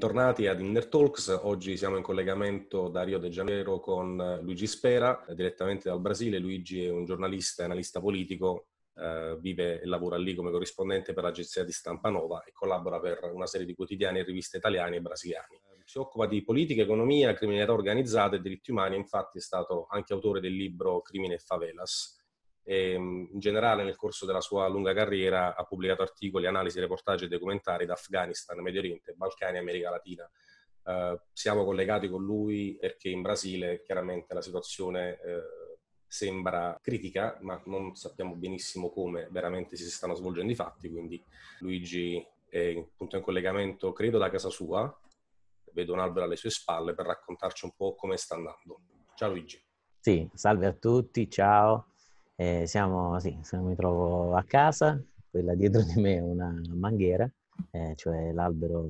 Bentornati ad Inner Talks, oggi siamo in collegamento da Rio de Janeiro con Luigi Spera, direttamente dal Brasile. Luigi è un giornalista e analista politico, eh, vive e lavora lì come corrispondente per l'agenzia di stampa Nova e collabora per una serie di quotidiani e riviste italiane e brasiliane. Si occupa di politica, economia, criminalità organizzata e diritti umani, infatti è stato anche autore del libro Crimine e Favelas Ehm, in generale nel corso della sua lunga carriera ha pubblicato articoli, analisi, reportage e documentari da Afghanistan, Medio Oriente, Balcani e America Latina. Eh, siamo collegati con lui perché in Brasile chiaramente la situazione eh, sembra critica, ma non sappiamo benissimo come veramente si stanno svolgendo i fatti, quindi Luigi è appunto in collegamento, credo, da casa sua, vedo un albero alle sue spalle per raccontarci un po' come sta andando. Ciao Luigi. Sì, salve a tutti, ciao. Eh, siamo, sì, mi trovo a casa, quella dietro di me è una manghera, eh, cioè l'albero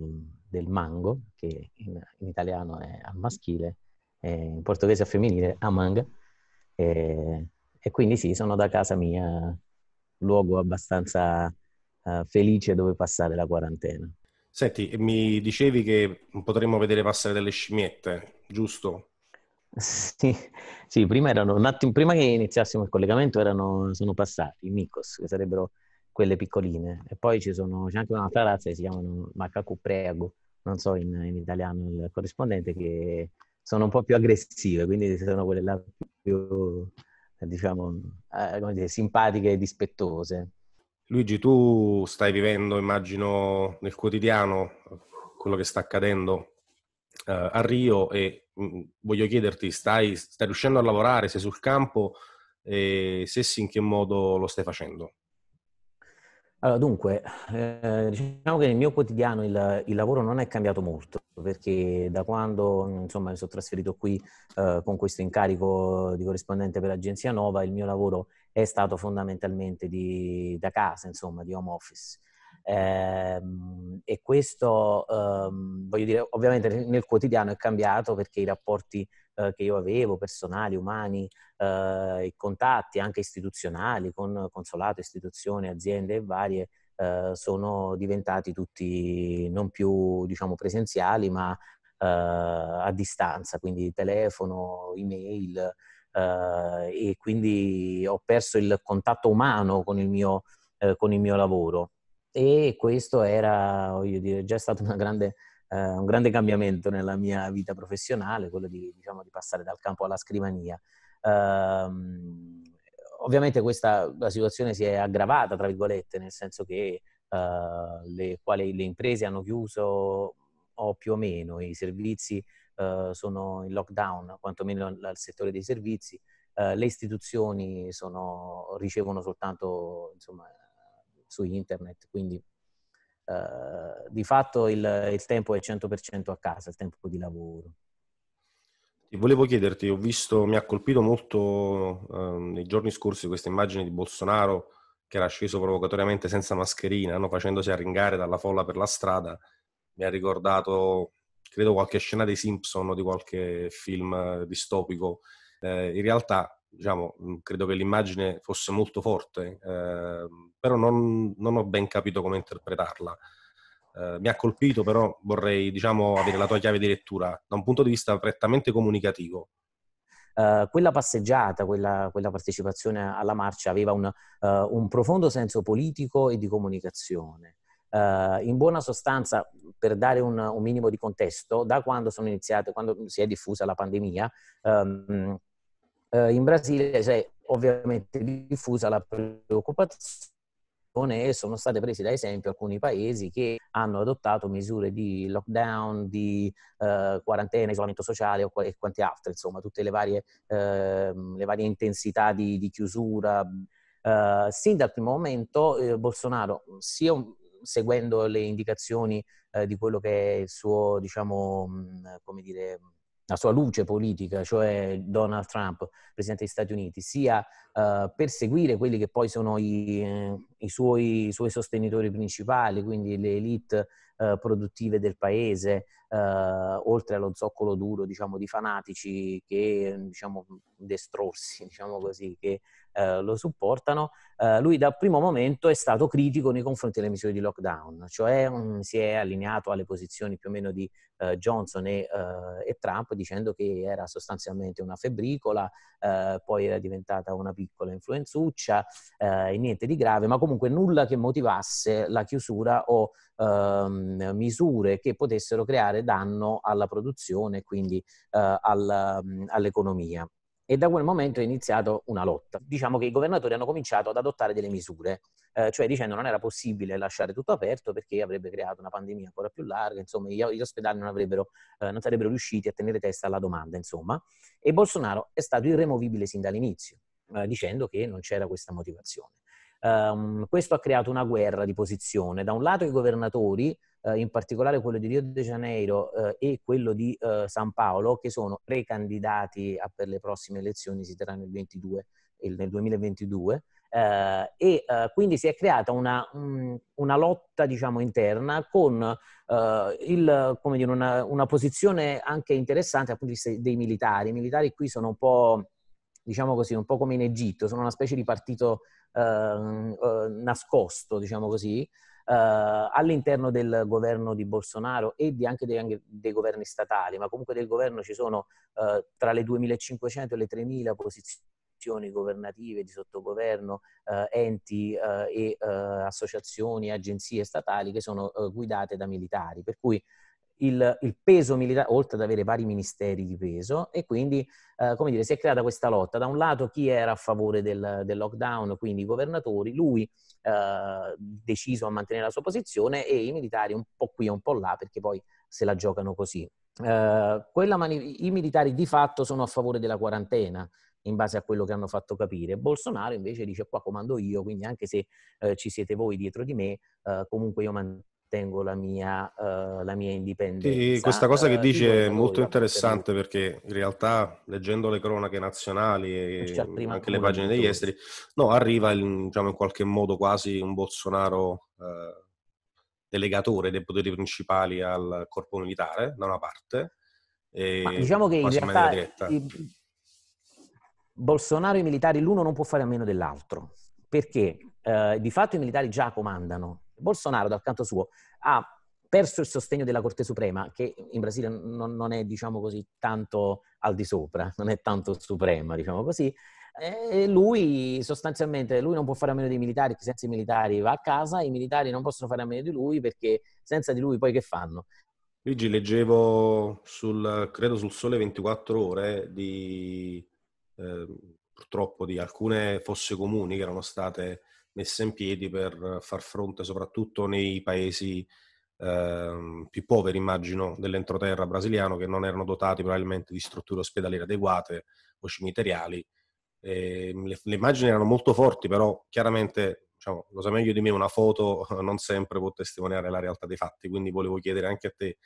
del mango, che in, in italiano è al maschile, eh, in portoghese al femminile a manga. E, eh, e, quindi sì, sono da casa mia, luogo abbastanza uh, felice dove passare la quarantena. Senti, mi dicevi che potremmo vedere passare delle scimmiette, giusto? Sì, sì prima, erano, un attimo, prima che iniziassimo il collegamento erano, sono passati i Micos, che sarebbero quelle piccoline, e poi sono, c'è anche un'altra razza che si chiama Macaco Prego, non so in, in italiano il corrispondente, che sono un po' più aggressive, quindi sono quelle là più, diciamo, eh, dire, simpatiche e dispettose. Luigi, tu stai vivendo, immagino, nel quotidiano quello che sta accadendo eh, a Rio e mh, mm, mm, voglio chiederti, stai, stai, riuscendo a lavorare, sei sul campo e se sì in che modo lo stai facendo? Allora, dunque, eh, diciamo che nel mio quotidiano il, il, lavoro non è cambiato molto, perché da quando mm, insomma, mi sono trasferito qui eh, con questo incarico di corrispondente per l'agenzia Nova, il mio lavoro è stato fondamentalmente di, da casa, insomma, di home office. Ehm, e questo, ehm, voglio dire, ovviamente nel quotidiano è cambiato perché i rapporti eh, che io avevo, personali, umani, eh, i contatti anche istituzionali con consolato, istituzioni, aziende e varie, eh, sono diventati tutti non più diciamo, presenziali ma uh, a distanza, quindi telefono, email uh, e quindi ho perso il contatto umano con il mio, uh, con il mio lavoro e questo era, voglio dire, già stato grande, eh, un grande cambiamento nella mia vita professionale, quello di, diciamo, di passare dal campo alla scrivania. Uh, ovviamente questa la situazione si è aggravata, tra virgolette, nel senso che uh, le, quali, le imprese hanno chiuso o più o meno, i servizi uh, sono in lockdown, quantomeno il settore dei servizi, eh, le istituzioni sono, ricevono soltanto insomma, su internet, quindi eh, di fatto il, il, tempo è 100% a casa, il tempo di lavoro. Ti volevo chiederti, ho visto, mi ha colpito molto eh, nei giorni scorsi questa immagine di Bolsonaro che era sceso provocatoriamente senza mascherina, no? facendosi arringare dalla folla per la strada, mi ha ricordato, credo, qualche scena dei Simpson o di qualche film eh, distopico. Eh, in realtà diciamo, mhmm, credo che l'immagine fosse molto forte, eh, però non, non, ho ben capito come interpretarla. Eh, mi ha colpito, però vorrei diciamo, avere la tua chiave di lettura da un punto di vista prettamente comunicativo. Uh, quella passeggiata, quella, quella, partecipazione alla marcia aveva un, uh, un, profondo senso politico e di comunicazione. Uh, in buona sostanza, per dare un, un minimo di contesto, da quando, sono iniziate, quando si è diffusa la pandemia, um, eh, in Brasile si è ovviamente diffusa la preoccupazione e sono state prese da esempio alcuni paesi che hanno adottato misure di lockdown, di eh, quarantena, isolamento sociale o, e quante altre, insomma, tutte le varie, eh, le varie intensità di, di chiusura. Eh, sin dal primo momento eh, Bolsonaro, sia seguendo le indicazioni eh, di quello che è il suo, diciamo, mh, mm, come dire, la sua luce politica, cioè Donald Trump, presidente degli Stati Uniti, sia uh, perseguire quelli che poi sono i, eh, i, suoi, i, suoi, sostenitori principali, quindi le elite uh, produttive del paese, uh, oltre allo zoccolo duro diciamo, di fanatici che diciamo, destrorsi, diciamo così, che eh, lo supportano, eh, lui dal primo momento è stato critico nei confronti delle misure di lockdown, cioè um, si è allineato alle posizioni più o meno di uh, Johnson e, uh, e, Trump dicendo che era sostanzialmente una febbricola, uh, poi era diventata una piccola influenzuccia e niente di grave, ma comunque nulla che motivasse la chiusura o um, misure che potessero creare danno alla produzione e quindi al, mm, all'economia e da quel momento è iniziata una lotta. Diciamo che i governatori hanno cominciato ad adottare delle misure, eh, cioè dicendo non era possibile lasciare tutto aperto perché avrebbe creato una pandemia ancora più larga, insomma gli, gli ospedali non, eh, non sarebbero riusciti a tenere testa alla domanda, insomma. E Bolsonaro è stato irremovibile sin dall'inizio, eh, dicendo che non c'era questa motivazione. Um, questo ha creato una guerra di posizione. Da un lato i governatori eh, in particolare quello di Rio de Janeiro eh, e quello di eh, San Paolo, che sono precandidati a, per le prossime elezioni, si terranno nel, 22, nel 2022. Eh, e eh, quindi si è creata una, mh, una lotta diciamo, interna con eh, il, dire, una, una, posizione anche interessante dal punto di vista dei militari. I militari qui sono un po', diciamo così, un po come in Egitto, sono una specie di partito ehm, eh, nascosto, diciamo così, eh, all'interno del governo di Bolsonaro e di anche, dei, anche, dei, governi statali, ma comunque del governo ci sono eh, tra le 2.500 e le 3.000 posizioni governative, di sottogoverno, eh, enti eh, e eh, associazioni, agenzie statali che sono eh, guidate da militari. Per cui il, il peso militare, oltre ad avere vari ministeri di peso, e quindi, eh, come dire, si è creata questa lotta. Da un lato chi era a favore del, del lockdown, quindi i governatori, lui eh, deciso a mantenere la sua posizione, e i militari un po' qui e un po' là, perché poi se la giocano così. Eh, mani- I militari di fatto sono a favore della quarantena, in base a quello che hanno fatto capire. Bolsonaro invece dice qua comando io, quindi anche se eh, ci siete voi dietro di me, eh, comunque io mantengo tengo la mia, uh, la mia indipendenza. Sì, questa cosa che eh, dice uh, è molto interessante perché in realtà leggendo le cronache nazionali e eh, cioè, anche le pagine degli esteri, no, arriva in, diciamo, in qualche modo quasi un Bolsonaro uh, delegatore dei poteri principali al corpo militare, da una parte. E Ma diciamo che in realtà in i, Bolsonaro e i militari l'uno non può fare a meno dell'altro, perché di fatto i militari già comandano Bolsonaro, dal canto suo, ha perso il sostegno della Corte Suprema, che in Brasile non, non è, diciamo così, tanto al di sopra, non è tanto suprema, diciamo così, e lui sostanzialmente lui non può fare a meno dei militari, perché senza i militari va a casa, i militari non possono fare a meno di lui perché senza di lui poi che fanno? Luigi, leggevo sul, credo sul Sole 24 Ore di, eh, purtroppo di alcune fosse comuni che erano state messa in piedi per far fronte soprattutto nei paesi eh, più poveri, immagino, dell'entroterra brasiliano, che non erano dotati probabilmente di strutture ospedaliere adeguate o cimiteriali. E ehm, le, le immagini erano molto forti, però chiaramente diciamo, lo sa meglio di me, una foto non sempre può testimoniare la realtà dei fatti, quindi volevo chiedere anche a te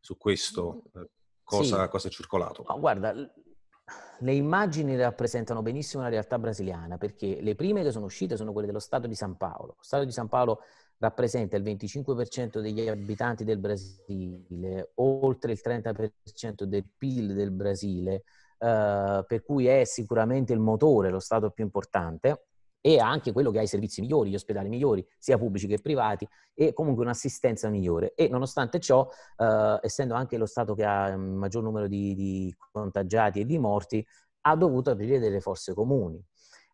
su questo mm. eh, cosa, sì. cosa è circolato. No, guarda, le immagini rappresentano benissimo la realtà brasiliana, perché le prime che sono uscite sono quelle dello Stato di San Paolo. Lo Stato di San Paolo rappresenta il 25% degli abitanti del Brasile, oltre il 30% del PIL del Brasile, eh, per cui è sicuramente il motore, lo Stato più importante e anche quello che ha i servizi migliori, gli ospedali migliori, sia pubblici che privati, e comunque un'assistenza migliore. E nonostante ciò, eh, essendo anche lo Stato che ha il mm, maggior numero di, di contagiati e di morti, ha dovuto aprire delle forze comuni.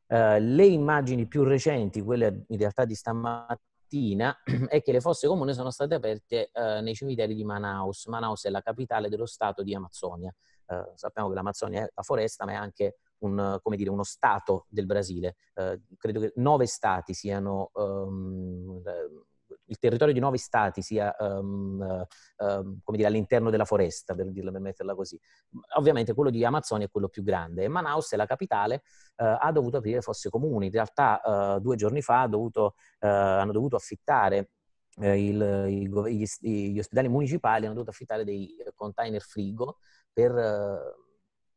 Eh, le immagini più recenti, quelle in realtà di stamattina, è che le fosse comuni sono state aperte eh, nei cimiteri di Manaus. Manaus è la capitale dello stato di Amazzonia. Eh, sappiamo che l'Amazzonia è la foresta, ma è anche un, dire, uno Stato del Brasile. Eh, credo che nove Stati siano... Um, il territorio di nove stati sia um, um, dire, all'interno della foresta, per, dirla, per metterla così. Ovviamente quello di Amazzonia è quello più grande e Manaus è la capitale, uh, ha dovuto aprire fosse comuni. In realtà uh, due giorni fa dovuto, uh, hanno dovuto affittare il, gli, gli, ospedali municipali hanno dovuto affittare dei container frigo per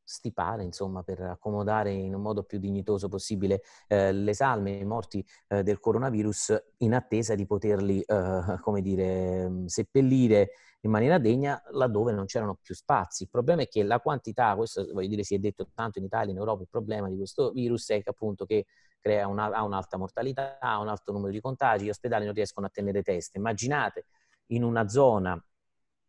stipare, insomma, per accomodare in un modo più dignitoso possibile eh, le salme, i morti eh, del coronavirus in attesa di poterli, eh, come dire, mm, seppellire in maniera degna laddove non c'erano più spazi. Il problema è che la quantità, questo voglio dire si è detto tanto in Italia, in Europa, il problema di questo virus è che appunto che crea una, ha un'alta mortalità, ha un alto numero di contagi, gli ospedali non riescono a tenere teste. Immaginate in una zona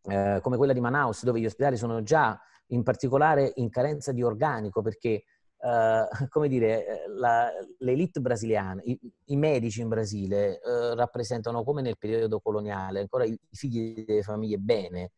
eh, come quella di Manaus, dove gli ospedali sono già in particolare in carenza di organico, perché Uh, come dire, la, l'elite brasiliana, i, i, medici in Brasile uh, rappresentano come nel periodo coloniale ancora i, i, figli delle famiglie bene,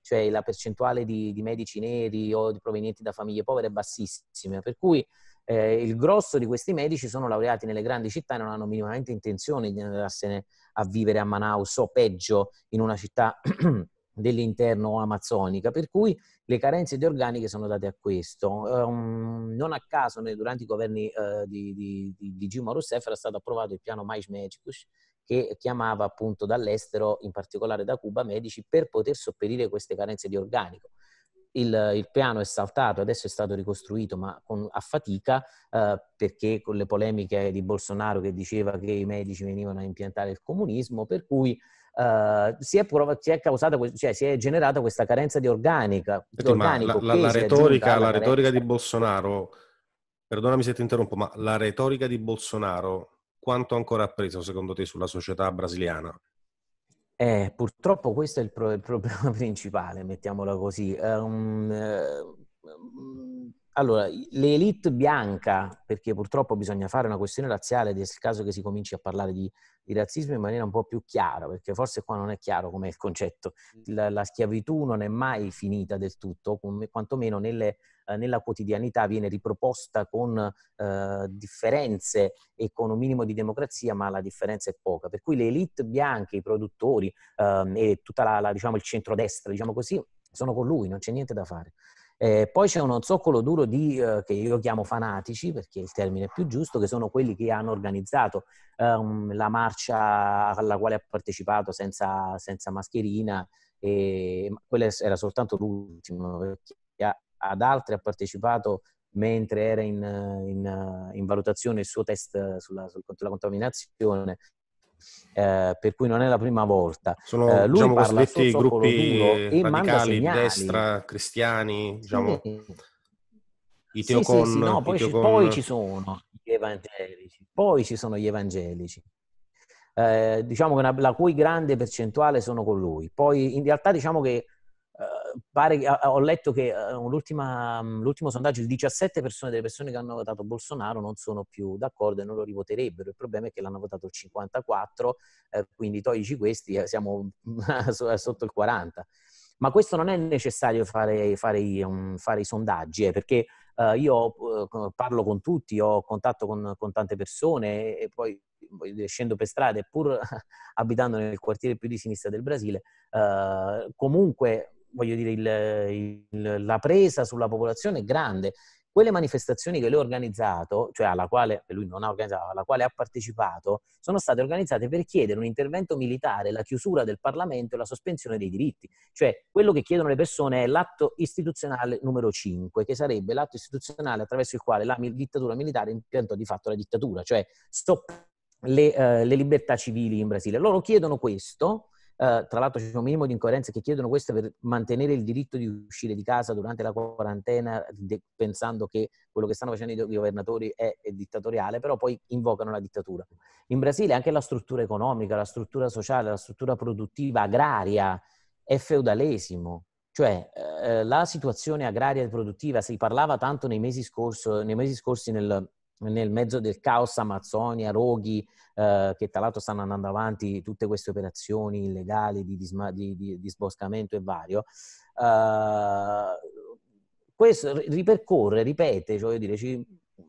cioè la percentuale di, di medici neri o provenienti da famiglie povere è bassissima, per cui eh, il grosso di questi medici sono laureati nelle grandi città e non hanno minimamente intenzione di andarsene a vivere a Manaus o peggio in una città dell'interno amazzonica, per cui le carenze di organiche sono date a questo. Um, non a caso, durante i governi uh, di, di, di, di Gilma Rousseff era stato approvato il piano Mais Medicus, che chiamava appunto dall'estero, in particolare da Cuba, medici per poter sopperire queste carenze di organico il, il, piano è saltato, adesso è stato ricostruito, ma con, a fatica, eh, perché con le polemiche di Bolsonaro che diceva che i medici venivano a impiantare il comunismo, per cui eh, si, è prov- si, è causata, cioè, si è generata questa carenza di organica. Senti, la, la, la, retorica, la retorica di Bolsonaro, perdonami se ti interrompo, ma la retorica di Bolsonaro quanto ancora ha preso secondo te sulla società brasiliana? Eh, purtroppo questo è il, pro- il problema principale, mettiamola così. Um, eh, allora, l'elite bianca, perché purtroppo bisogna fare una questione razziale ed è il caso che si cominci a parlare di, di, razzismo in maniera un po' più chiara, perché forse qua non è chiaro come è il concetto. Mm. La, la schiavitù non è mai finita del tutto, come, quantomeno nelle eh, nella quotidianità viene riproposta con eh, differenze e con un minimo di democrazia, ma la differenza è poca. Per cui le elite bianche, i produttori ehm, e tutta la, la, diciamo, il centrodestra, diciamo così, sono con lui, non c'è niente da fare. Eh, poi c'è uno zoccolo duro di, eh, che io chiamo fanatici, perché è il termine più giusto, che sono quelli che hanno organizzato ehm, la marcia alla quale ha partecipato senza, senza mascherina. E, quella era soltanto l'ultima, perché ad altri, ha partecipato mentre era in, in, in valutazione il suo test sulla, sulla contaminazione, eh, per cui non è la prima volta. Sono eh, lui diciamo, parla cosiddetti gruppi e radicali, destra, cristiani, diciamo, sì. i teocon. Sì, sì, sì no, poi, teocon... Ci, poi, ci, sono gli evangelici, poi ci sono gli evangelici. Eh, diciamo che una, la cui grande percentuale sono con lui. Poi in realtà diciamo che pare, ho letto che eh, mm, l'ultimo sondaggio, il 17 persone, delle persone che hanno votato Bolsonaro non sono più d'accordo e non lo rivoterebbero. Il problema è che l'hanno votato il 54, eh, quindi toglici questi, eh, siamo eh, sotto il 40. Ma questo non è necessario fare, fare, i, mm, fare i, sondaggi, eh, perché eh, io parlo con tutti, ho contatto con, con tante persone e poi scendo per strada pur abitando nel quartiere più di sinistra del Brasile, eh, comunque voglio dire, il, il, la presa sulla popolazione è grande. Quelle manifestazioni che lui ha organizzato, cioè alla quale lui non ha organizzato, alla quale ha partecipato, sono state organizzate per chiedere un intervento militare, la chiusura del Parlamento e la sospensione dei diritti. Cioè, quello che chiedono le persone è l'atto istituzionale numero 5, che sarebbe l'atto istituzionale attraverso il quale la dittatura militare impiantò di fatto la dittatura, cioè stoppare le, uh, le libertà civili in Brasile. Loro chiedono questo eh, tra l'altro c'è un minimo di incoerenze che chiedono questo per mantenere il diritto di uscire di casa durante la quarantena de- pensando che quello che stanno facendo i governatori è, è, dittatoriale, però poi invocano la dittatura. In Brasile anche la struttura economica, la struttura sociale, la struttura produttiva agraria è feudalesimo. Cioè eh, eh la situazione agraria e produttiva, si parlava tanto nei mesi, scorso, nei mesi scorsi nel, nel mezzo del caos Amazzonia, Roghi, eh, che tra l'altro stanno andando avanti tutte queste operazioni illegali di, disma- di, di, di sboscamento e vario, eh, questo ripercorre, ripete, cioè dire, ci,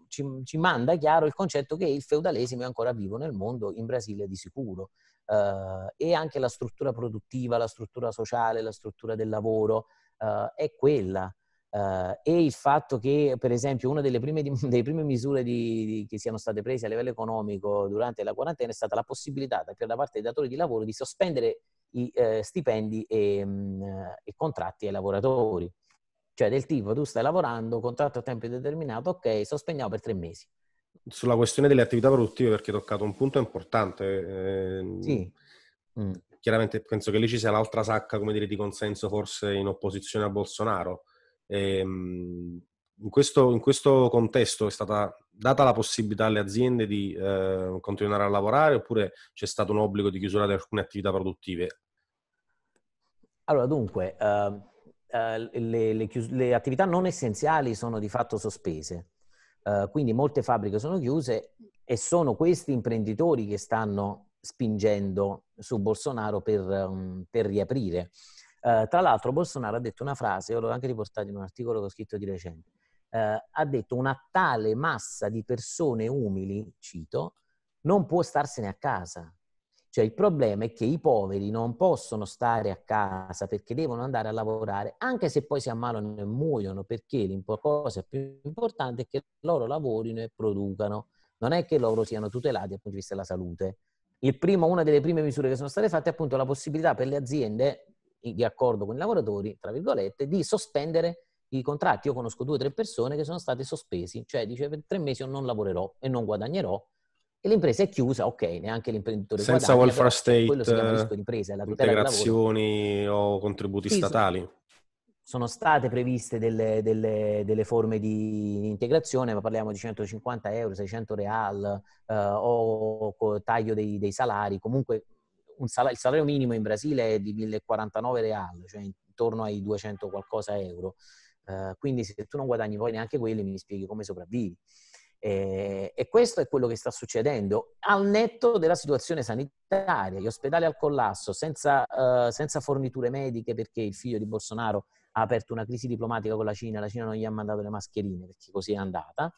ci, ci, manda chiaro il concetto che il feudalesimo è ancora vivo nel mondo, in Brasile di sicuro, eh, e anche la struttura produttiva, la struttura sociale, la struttura del lavoro eh, è quella. Uh, e il fatto che, per esempio, una delle prime, delle prime misure di, di, che siano state prese a livello economico durante la quarantena è stata la possibilità da, la parte dei datori di lavoro di sospendere i eh, stipendi e, mh, mm, e, contratti ai lavoratori. Cioè del tipo, tu stai lavorando, contratto a tempo indeterminato, ok, sospendiamo per tre mesi. Sulla questione delle attività produttive, perché hai toccato un punto importante. Eh, sì. Mm. Chiaramente penso che lì ci sia l'altra sacca, come dire, di consenso forse in opposizione a Bolsonaro Ehm, in, questo, in questo contesto è stata data la possibilità alle aziende di eh, continuare a lavorare oppure c'è stato un obbligo di chiusura di alcune attività produttive? Allora, dunque, uh, uh, le, le, chius- le, attività non essenziali sono di fatto sospese, uh, quindi molte fabbriche sono chiuse e sono questi imprenditori che stanno spingendo su Bolsonaro per, um, per riaprire. Eh, tra l'altro Bolsonaro ha detto una frase, io l'ho anche riportata in un articolo che ho scritto di recente, eh, ha detto una tale massa di persone umili, cito, non può starsene a casa. Cioè il problema è che i poveri non possono stare a casa perché devono andare a lavorare, anche se poi si ammalano e muoiono, perché la cosa più importante è che loro lavorino e producano. Non è che loro siano tutelati dal punto di vista della salute. Il Primo, una delle prime misure che sono state fatte è appunto la possibilità per le aziende, di accordo con i lavoratori, tra virgolette, di sospendere i contratti. Io conosco due o tre persone che sono state sospesi, cioè dice per tre mesi io non lavorerò e non guadagnerò. E l'impresa è chiusa, ok, neanche l'imprenditore Senza guadagna, welfare state, quello si chiama rischio la tutela integrazioni o contributi sì, statali. Sono, sono state previste delle, delle, delle, forme di integrazione, ma parliamo di 150 euro, 600 real eh, o taglio dei, dei salari, comunque sal- il salario minimo in Brasile è di 1049 real, cioè intorno ai 200 qualcosa euro. Uh, quindi se tu non guadagni poi neanche quelli, mi spieghi come sopravvivi. Eh, e questo è quello che sta succedendo al netto della situazione sanitaria, gli ospedali al collasso, senza, uh, senza forniture mediche perché il figlio di Bolsonaro ha aperto una crisi diplomatica con la Cina, la Cina non gli ha mandato le mascherine perché così è andata.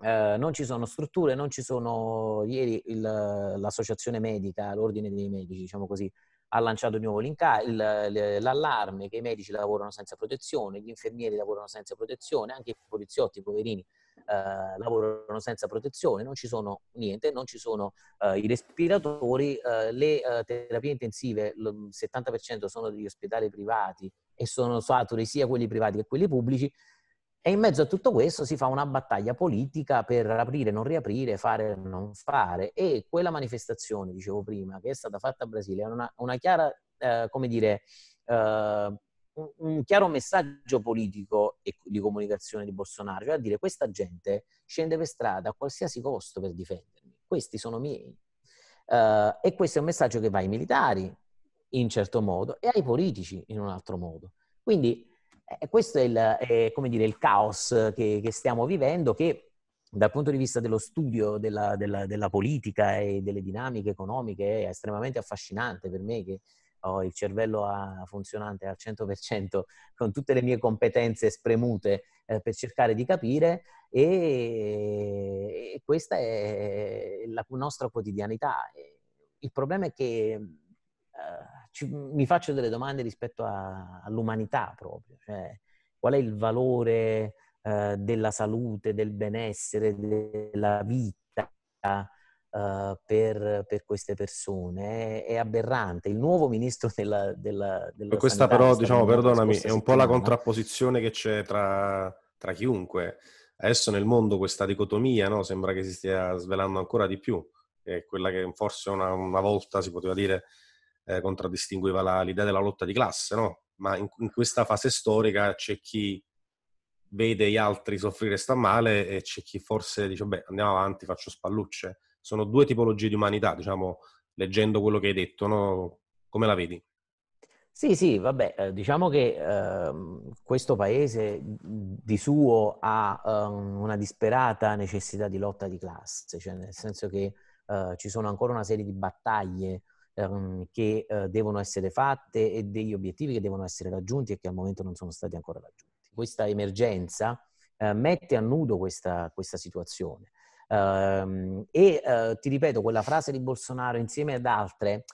Ehm, non ci sono strutture, non ci sono... Ieri il, l'associazione medica, l'ordine dei medici, diciamo così, ha lanciato di nuovo l'allarme che i medici lavorano senza protezione, gli infermieri lavorano senza protezione, anche i poliziotti, i poverini, eh, lavorano senza protezione, non ci sono niente, non ci sono eh, i respiratori, eh, le eh, terapie intensive, il 70% sono degli ospedali privati e sono saturi sia quelli privati che quelli pubblici, e in mezzo a tutto questo si fa una battaglia politica per aprire, non riaprire, fare, non fare. E quella manifestazione, dicevo prima, che è stata fatta a Brasile, è una, una chiara, eh, come dire, eh, un, un, chiaro messaggio politico e di comunicazione di Bolsonaro, cioè a dire questa gente scende per strada a qualsiasi costo per difendermi, questi sono miei. Eh, e questo è un messaggio che va ai militari, in certo modo, e ai politici in un altro modo. Quindi eh, questo è il, è, dire, il caos che, che, stiamo vivendo che dal punto di vista dello studio della, della, della, politica e delle dinamiche economiche è estremamente affascinante per me che ho il cervello a, funzionante al 100% con tutte le mie competenze spremute eh, per cercare di capire e, e questa è la nostra quotidianità. Il problema è che... Eh, ci, mi faccio delle domande rispetto a, all'umanità proprio, cioè, qual è il valore eh, della salute, del benessere, della vita eh, per, per, queste persone? È, è, aberrante. Il nuovo ministro della, della, della Questa però, diciamo, perdonami, è un po' la contrapposizione che c'è tra, tra chiunque. Adesso nel mondo questa dicotomia no? sembra che si stia svelando ancora di più, è quella che forse una, una volta si poteva dire eh, contraddistingueva la, l'idea della lotta di classe, no? Ma in, in, questa fase storica c'è chi vede gli altri soffrire e sta male e c'è chi forse dice, beh, andiamo avanti, faccio spallucce. Sono due tipologie di umanità, diciamo, leggendo quello che hai detto, no? Come la vedi? Sì, sì, vabbè, eh, diciamo che eh, questo paese di suo ha um, una disperata necessità di lotta di classe, cioè nel senso che eh, ci sono ancora una serie di battaglie Ehm, che eh, devono essere fatte e degli obiettivi che devono essere raggiunti e che al momento non sono stati ancora raggiunti. Questa emergenza eh, mette a nudo questa, questa situazione. Ehm, e eh, ti ripeto, quella frase di Bolsonaro insieme ad altre,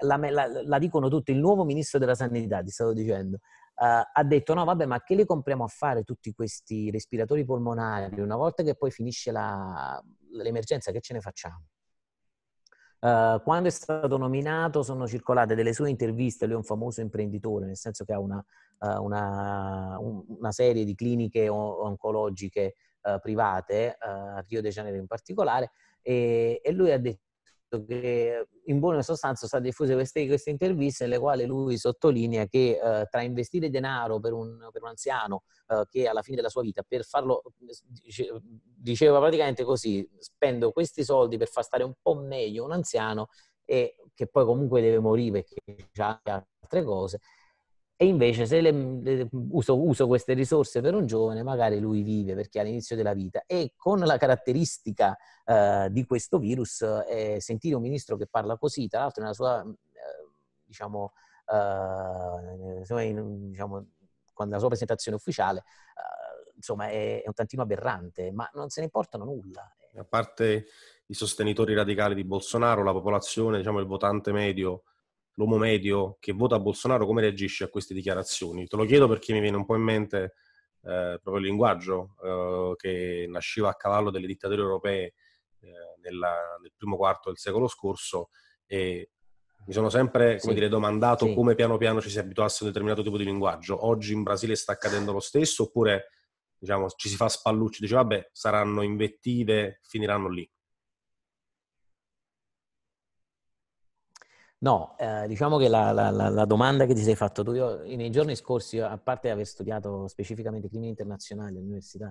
la, la, la, dicono tutti, il nuovo ministro della sanità, ti stavo dicendo, ha detto no vabbè ma che li compriamo a fare tutti questi respiratori polmonari una volta che poi finisce la, l'emergenza che ce ne facciamo? Eh, quando è stato nominato sono circolate delle sue interviste, lui è un famoso imprenditore, nel senso che ha una, uh, una, un, una serie di cliniche oncologiche uh, private, a Rio de Janeiro in particolare, e, e, lui ha detto che eh, in buona sostanza sono state diffuse queste, queste interviste nelle quali lui sottolinea che eh, tra investire denaro per un, per un anziano eh, che alla fine della sua vita, per farlo, mm, dice, diceva praticamente così, spendo questi soldi per far stare un po' meglio un anziano e che poi comunque deve morire perché ha altre cose, e invece se le, le, uso, uso, queste risorse per un giovane, magari lui vive perché è all'inizio della vita. E con la caratteristica eh, di questo virus, eh, sentire un ministro che parla così, tra l'altro nella sua, mm, eh, diciamo, eh, in, diciamo, quando la sua presentazione ufficiale, eh, insomma, è, è un tantino aberrante, ma non se ne importano nulla. A parte i sostenitori radicali di Bolsonaro, la popolazione, diciamo, il votante medio l'uomo medio che vota Bolsonaro come reagisce a queste dichiarazioni? Te lo chiedo perché mi viene un po' in mente eh, proprio il linguaggio eh, che nasceva a cavallo delle dittature europee eh, nella, nel primo quarto del secolo scorso e mi sono sempre come sì. dire, domandato sì. come piano piano ci si abituasse a un determinato tipo di linguaggio. Oggi in Brasile sta accadendo lo stesso oppure diciamo, ci si fa spallucci, dice vabbè saranno invettive, finiranno lì. No, eh, diciamo che la, la, la, domanda che ti sei fatto tu, io nei giorni scorsi, a parte aver studiato specificamente crimini internazionali all'università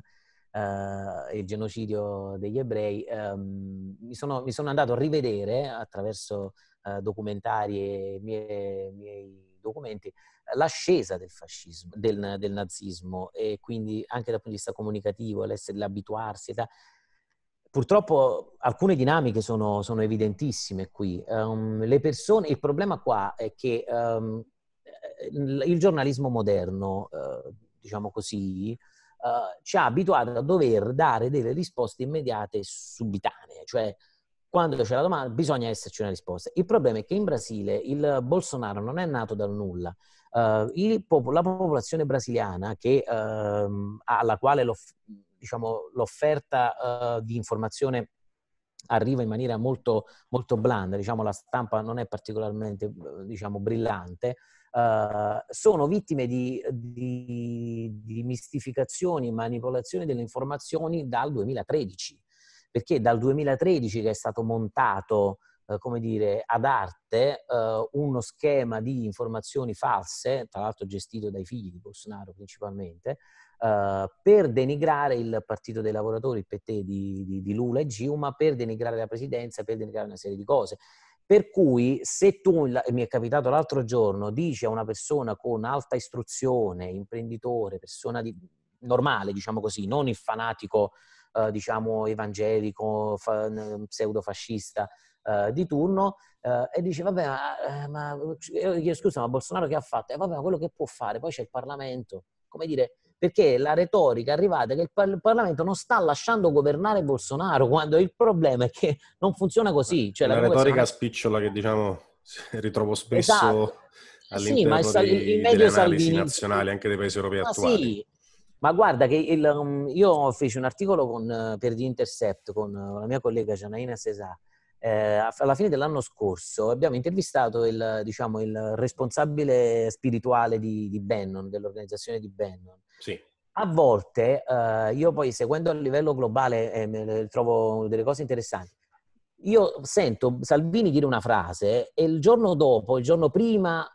eh, e eh, il genocidio degli ebrei, ehm, mi, sono, mi, sono, andato a rivedere attraverso eh, documentari e mie, miei documenti l'ascesa del fascismo, del, del, nazismo e quindi anche dal punto di vista comunicativo, l'abituarsi, Purtroppo alcune dinamiche sono, sono evidentissime qui. Um, persone, il problema qua è che um, il giornalismo moderno, uh, diciamo così, uh, ci ha abituato a dover dare delle risposte immediate subitanee, cioè quando c'è la domanda bisogna esserci una risposta. Il problema è che in Brasile il Bolsonaro non è nato dal nulla. Uh, pop- la popolazione brasiliana che, ehm, alla quale lo, diciamo, l'offerta uh, di informazione arriva in maniera molto, molto blanda, diciamo, la stampa non è particolarmente diciamo, brillante, uh, sono vittime di, di, di mistificazioni, manipolazioni delle informazioni dal 2013, perché dal 2013 che è stato montato eh, come dire, ad arte eh, uno schema di informazioni false, tra l'altro gestito dai figli di Bolsonaro principalmente, eh, per denigrare il Partito dei Lavoratori, il PT di, di, di Lula e Giuma, per denigrare la presidenza, per denigrare una serie di cose. Per cui se tu, mi è capitato l'altro giorno, dici a una persona con alta istruzione, imprenditore, persona di, normale, diciamo così, non il fanatico, eh, diciamo, evangelico, fa, pseudofascista, eh, di turno eh, e dice vabbè ma, eh, ma eh, io, scusa ma Bolsonaro che ha fatto? E eh, vabbè ma quello che può fare? Poi c'è il Parlamento. Come dire, perché la retorica è arrivata che il Parlamento non sta lasciando governare Bolsonaro quando il problema è che non funziona così. Cioè, la, la retorica non... spicciola che diciamo ritrovo spesso esatto. all'interno sì, dei, il, il delle analisi nazionali anche dei paesi europei ma attuali. Sì. Ma guarda che il, um, io feci un articolo con, uh, per The Intercept con uh, la mia collega Gianaina Cesà eh, alla fine dell'anno scorso abbiamo intervistato il, diciamo, il responsabile spirituale di, di, Bannon, dell'organizzazione di Bannon. Sì. A volte, eh, io poi seguendo a livello globale eh, trovo delle cose interessanti, io sento Salvini dire una frase e il giorno dopo, il giorno prima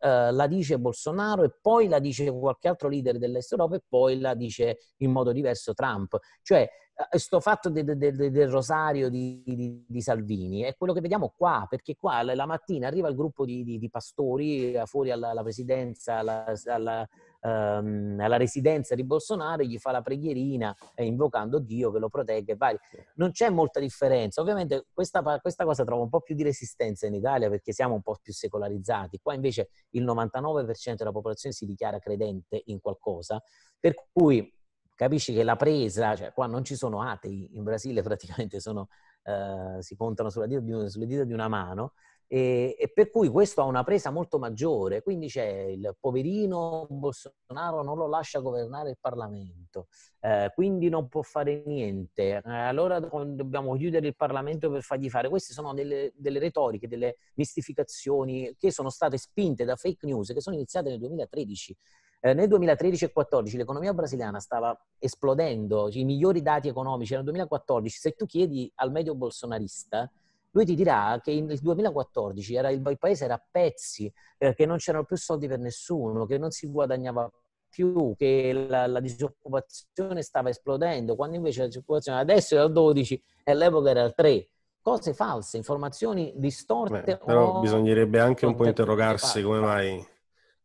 eh, la dice Bolsonaro e poi la dice qualche altro leader dell'est Europa e poi la dice in modo diverso Trump. Cioè questo eh, eh, fatto de, de, de, del rosario di, di, di, Salvini è quello che vediamo qua, perché qua la, mattina arriva il gruppo di, di pastori eh, fuori alla, alla presidenza, alla, alla, um, alla, residenza di Bolsonaro, gli fa la preghierina eh, invocando Dio che lo protegga e vai. Non c'è molta differenza. Ovviamente questa, questa cosa trova un po' più di resistenza in Italia perché siamo un po' più secolarizzati. Qua invece il 99% della popolazione si dichiara credente in qualcosa, per cui capisci che la presa, cioè qua non ci sono atei, in Brasile praticamente sono, eh, si contano dita, sulle dita di una mano, e, e, per cui questo ha una presa molto maggiore, quindi c'è il poverino Bolsonaro non lo lascia governare il Parlamento, eh, quindi non può fare niente, eh, allora dobbiamo chiudere il Parlamento per fargli fare. Queste sono delle, delle, retoriche, delle mistificazioni che sono state spinte da fake news che sono iniziate nel 2013 eh, nel 2013 e 2014 l'economia brasiliana stava esplodendo, i migliori dati economici nel 2014, se tu chiedi al medio bolsonarista, lui ti dirà che nel 2014 era, il, paese era a pezzi, eh, che non c'erano più soldi per nessuno, che non si guadagnava più, che la, la, disoccupazione stava esplodendo, quando invece la disoccupazione adesso era al 12 e all'epoca era al 3. Cose false, informazioni distorte. Beh, però bisognote. bisognerobe anche un po' interrogarsi come mai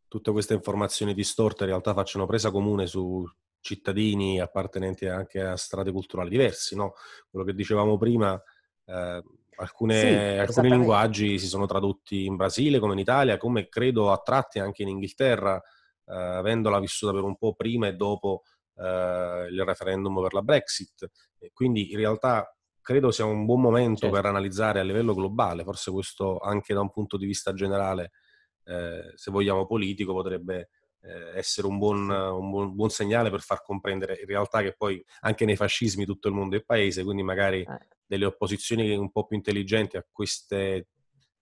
tutte queste informazioni distorte in realtà facciano presa comune su cittadini appartenenti anche a strade culturali diversi, no? Quello che dicevamo prima, eh, alcune, sì, alcuni linguaggi si sono tradotti in Brasile come in Italia, come credo a tratti anche in Inghilterra, eh, avendola vissuta per un po' prima e dopo eh, il referendum per la Brexit. E quindi in realtà credo sia un buon momento certo. per analizzare a livello globale, forse questo anche da un punto di vista generale, eh, se vogliamo, politico, potrebbe eh, essere un, buon, un buon, buon, segnale per far comprendere in realtà che poi anche nei fascismi tutto il mondo è paese, quindi magari eh. delle opposizioni un po' più intelligenti a queste,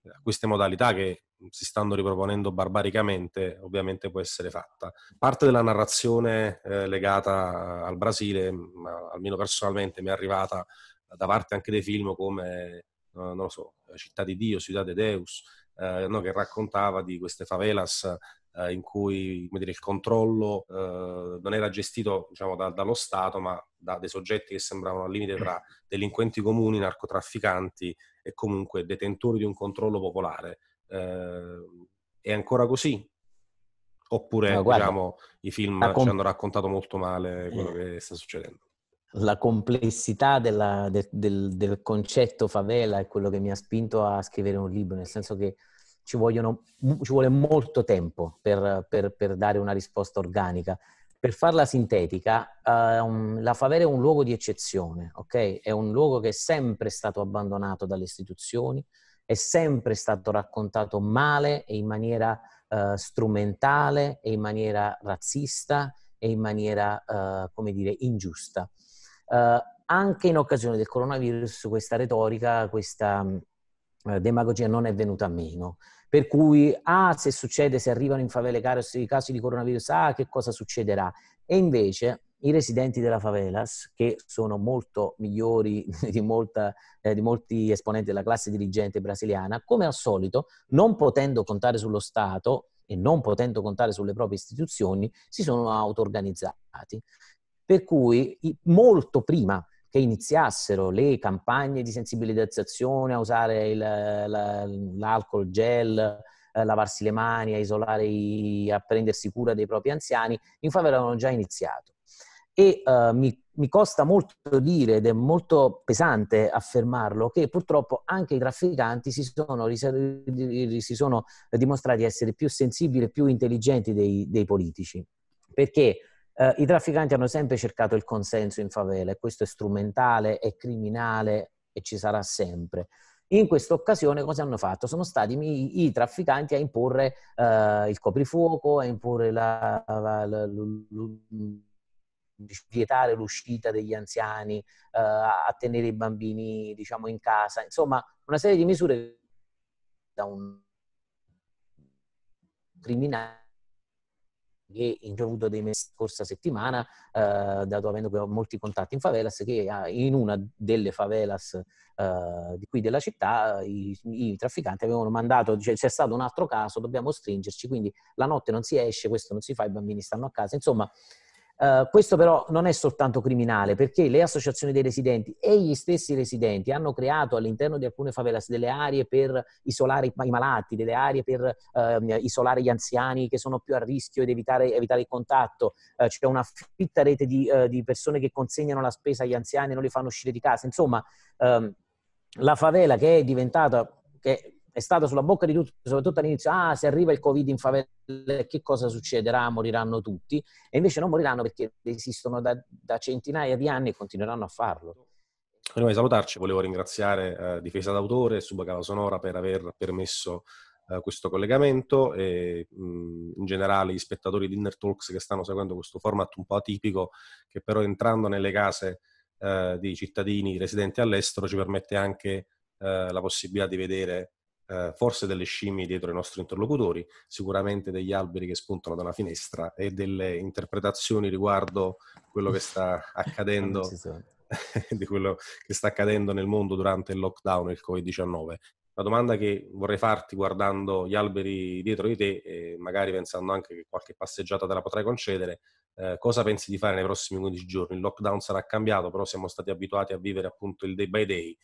a queste modalità che si stanno riproponendo barbaricamente, ovviamente può essere fatta. Parte della narrazione eh, legata al Brasile, ma, almeno personalmente, mi è arrivata da parte anche dei film come, eh, non lo so, Città di Dio, Città de Deus, eh, no, che raccontava di queste favelas eh, in cui dire, il controllo eh, non era gestito diciamo, da, dallo Stato, ma da dei soggetti che sembravano al limite tra delinquenti comuni, narcotrafficanti e comunque detentori di un controllo popolare. Eh, è ancora così? Oppure no, guarda, diciamo, i film raccom- ci hanno raccontato molto male quello eh. che sta succedendo? la complessità della, del, del, del, concetto favela è quello che mi ha spinto a scrivere un libro, nel senso che ci, vogliono, ci vuole molto tempo per, per, per, dare una risposta organica. Per farla sintetica, ehm, la favela è un luogo di eccezione, ok? È un luogo che è sempre stato abbandonato dalle istituzioni, è sempre stato raccontato male e in maniera eh, strumentale e in maniera razzista e in maniera, eh, come dire, ingiusta eh, anche in occasione del coronavirus questa retorica, questa eh, demagogia non è venuta meno. Per cui, ah, se succede, se arrivano in favele i casi di coronavirus, ah, che cosa succederà? E invece i residenti della favelas, che sono molto migliori di, molta, eh, di, molti esponenti della classe dirigente brasiliana, come al solito, non potendo contare sullo Stato e non potendo contare sulle proprie istituzioni, si sono auto-organizzati. Per cui molto prima che iniziassero le campagne di sensibilizzazione a usare il, la, l'alcol gel, a eh, lavarsi le mani, a isolare, i, a prendersi cura dei propri anziani, in Fave avevano già iniziato. E uh, mi, mi, costa molto dire, ed è molto pesante affermarlo, che purtroppo anche i trafficanti si sono, si sono dimostrati essere più sensibili e più intelligenti dei, dei politici. Perché eh, i trafficanti hanno sempre cercato il consenso in favela e questo è strumentale, è criminale e ci sarà sempre. In questa occasione cosa hanno fatto? Sono stati i, i trafficanti a imporre eh, il coprifuoco, a imporre la, la, la, vietare l'uscita degli anziani, eh, a tenere i bambini diciamo, in casa, insomma una serie di misure da un criminale che ho avuto dei mesi scorsa settimana, eh, dato avendo molti contatti in favelas, che ah, in una delle favelas eh, di qui della città i, i trafficanti avevano mandato, cioè, c'è stato un altro caso, dobbiamo stringerci, quindi la notte non si esce, questo non si fa, i bambini stanno a casa, insomma eh, questo però non è soltanto criminale, perché le associazioni dei residenti e gli stessi residenti hanno creato all'interno di alcune favelas delle aree per isolare i malati, delle aree per uh, isolare gli anziani che sono più a rischio ed evitare, evitare il contatto. Uh, c'è una fitta rete di, eh, di, persone che consegnano la spesa agli anziani e non li fanno uscire di casa. Insomma, um, la favela che è diventata... Che è stato sulla bocca di tutti, soprattutto all'inizio, ah, se arriva il Covid in favela, che cosa succederà? Moriranno tutti. E invece non moriranno perché esistono da, da centinaia di anni e continueranno a farlo. Prima di salutarci volevo ringraziare eh, Difesa d'autore e Subacava Sonora per aver permesso eh, questo collegamento e mh, in generale gli spettatori di Inner Talks che stanno seguendo questo format un po' atipico che però entrando nelle case eh, di cittadini residenti all'estero ci permette anche eh, la possibilità di vedere eh, forse delle scimmie dietro i nostri interlocutori, sicuramente degli alberi che spuntano da una finestra e delle interpretazioni riguardo quello che sta accadendo, di quello che sta accadendo nel mondo durante il lockdown e il Covid-19. La domanda che vorrei farti guardando gli alberi dietro di te e magari pensando anche che qualche passeggiata te la potrai concedere, eh, cosa pensi di fare nei prossimi 15 giorni? Il lockdown sarà cambiato, però siamo stati abituati a vivere appunto il day by day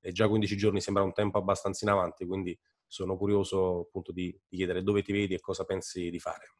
e già 15 giorni sembra un tempo abbastanza in avanti, quindi sono curioso appunto di, chiedere dove ti vedi e cosa pensi di fare.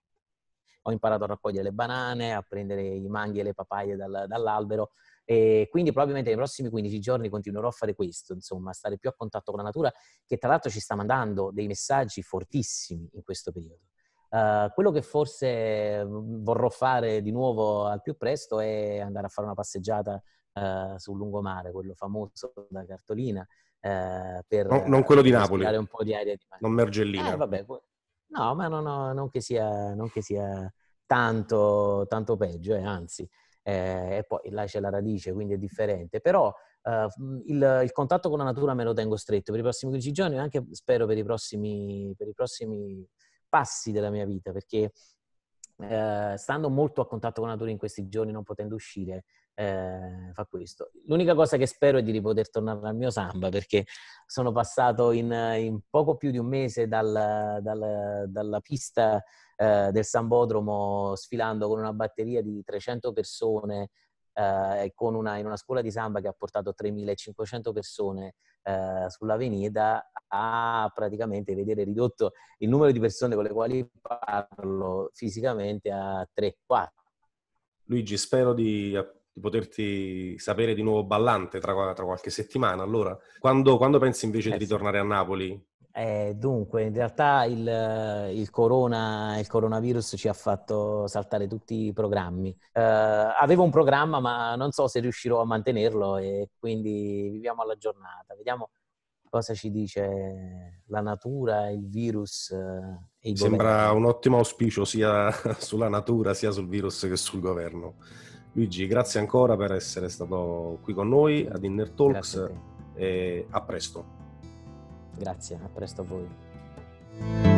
Ho imparato a raccogliere le banane, a prendere i manghi e le papaie dal, dall'albero e quindi probabilmente nei prossimi 15 giorni continuerò a fare questo, insomma, stare più a contatto con la natura, che tra l'altro ci sta mandando dei messaggi fortissimi in questo periodo. Uh, quello che forse vorrò fare di nuovo al più presto è andare a fare una passeggiata eh, sul lungomare, quello famoso da cartolina. Eh, per, no, non quello di Napoli. Un po' di aria di Non Mergellina. Eh, vabbè, no, ma no, no, non che sia, non che sia tanto, tanto peggio, eh, anzi. Eh, e poi là c'è la radice, quindi è differente. Però eh, il, il, contatto con la natura me lo tengo stretto per i prossimi 15 giorni e anche spero per i prossimi, per i prossimi passi della mia vita, perché eh, stando molto a contatto con la natura in questi giorni, non potendo uscire, eh, fa questo. L'unica cosa che spero è di poter tornare al mio samba perché sono passato in, in poco più di un mese dal, dal, dalla pista eh, del Sambodromo sfilando con una batteria di 300 persone eh, con una, in una scuola di samba che ha portato 3.500 persone eh, sull'avvenida a praticamente vedere ridotto il numero di persone con le quali parlo fisicamente a 3-4. Luigi, spero di di poterti sapere di nuovo ballante tra, tra qualche settimana. Allora, quando, quando pensi invece eh, di ritornare a Napoli? Eh, dunque, in realtà il, il, corona, il, coronavirus ci ha fatto saltare tutti i programmi. Eh, avevo un programma, ma non so se riuscirò a mantenerlo e quindi viviamo alla giornata. Vediamo cosa ci dice la natura, il virus eh, e il Sembra governo. un ottimo auspicio sia sulla natura sia sul virus che sul governo. Luigi, grazie ancora per essere stato qui con noi ad Inner Talks a e a presto. Grazie, a presto a voi.